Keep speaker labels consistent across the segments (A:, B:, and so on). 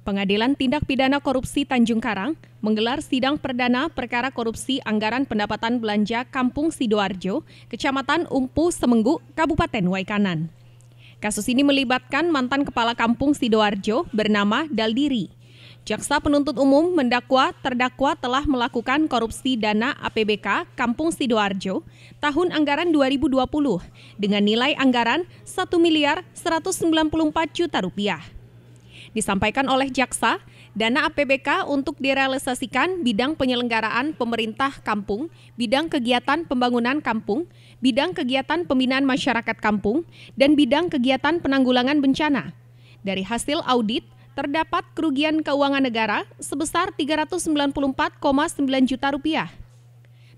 A: Pengadilan Tindak Pidana Korupsi Tanjung Karang menggelar sidang perdana perkara korupsi anggaran pendapatan belanja Kampung Sidoarjo, Kecamatan Umpu, Semenggu, Kabupaten Waikanan. Kasus ini melibatkan mantan kepala Kampung Sidoarjo bernama Daldiri. Jaksa penuntut umum mendakwa terdakwa telah melakukan korupsi dana APBK Kampung Sidoarjo tahun anggaran 2020 dengan nilai anggaran 1 miliar 194 juta rupiah. Disampaikan oleh Jaksa, dana APBK untuk direalisasikan bidang penyelenggaraan pemerintah kampung, bidang kegiatan pembangunan kampung, bidang kegiatan pembinaan masyarakat kampung, dan bidang kegiatan penanggulangan bencana. Dari hasil audit, terdapat kerugian keuangan negara sebesar 394,9 juta rupiah.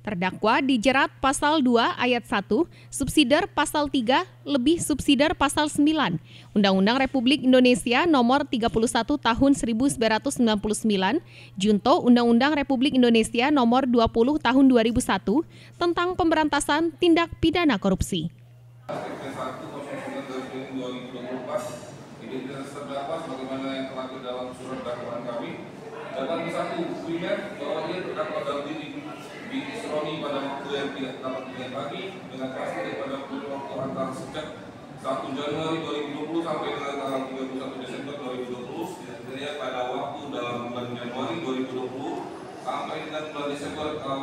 A: Terdakwa dijerat pasal 2 ayat 1, subsidiar pasal 3, lebih subsidiar pasal 9, Undang-Undang Republik Indonesia nomor 31 tahun 1999, Junto Undang-Undang Republik Indonesia nomor 20 tahun 2001 tentang pemberantasan tindak pidana korupsi. dalam dapat satu bahwa ia terdakwa dalam diri Sony pada waktu yang tidak dapat dilihat lagi dengan kasih pada waktu antara sejak 1 Januari 2020 sampai dengan tanggal 31 Desember 2020 setidaknya pada waktu dalam bulan Januari 2020 sampai dengan bulan Desember tahun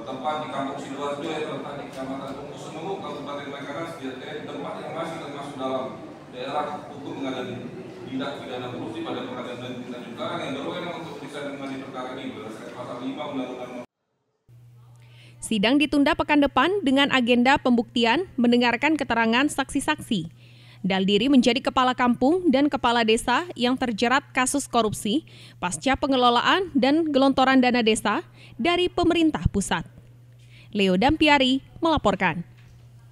A: 2020 bertempat di kampung Sidoarjo yang terletak di Kecamatan Tunggu Semenuk Kabupaten Makassar setidaknya di tempat yang masih termasuk dalam daerah hukum mengadili tindak pidana korupsi pada pengadilan dan tindak yang baru untuk bisa mengadili perkara ini berdasarkan pasal 5 undang-undang Sidang ditunda pekan depan dengan agenda pembuktian mendengarkan keterangan saksi-saksi. Daldiri menjadi kepala kampung dan kepala desa yang terjerat kasus korupsi pasca pengelolaan dan gelontoran dana desa dari pemerintah pusat. Leo Dampiari melaporkan.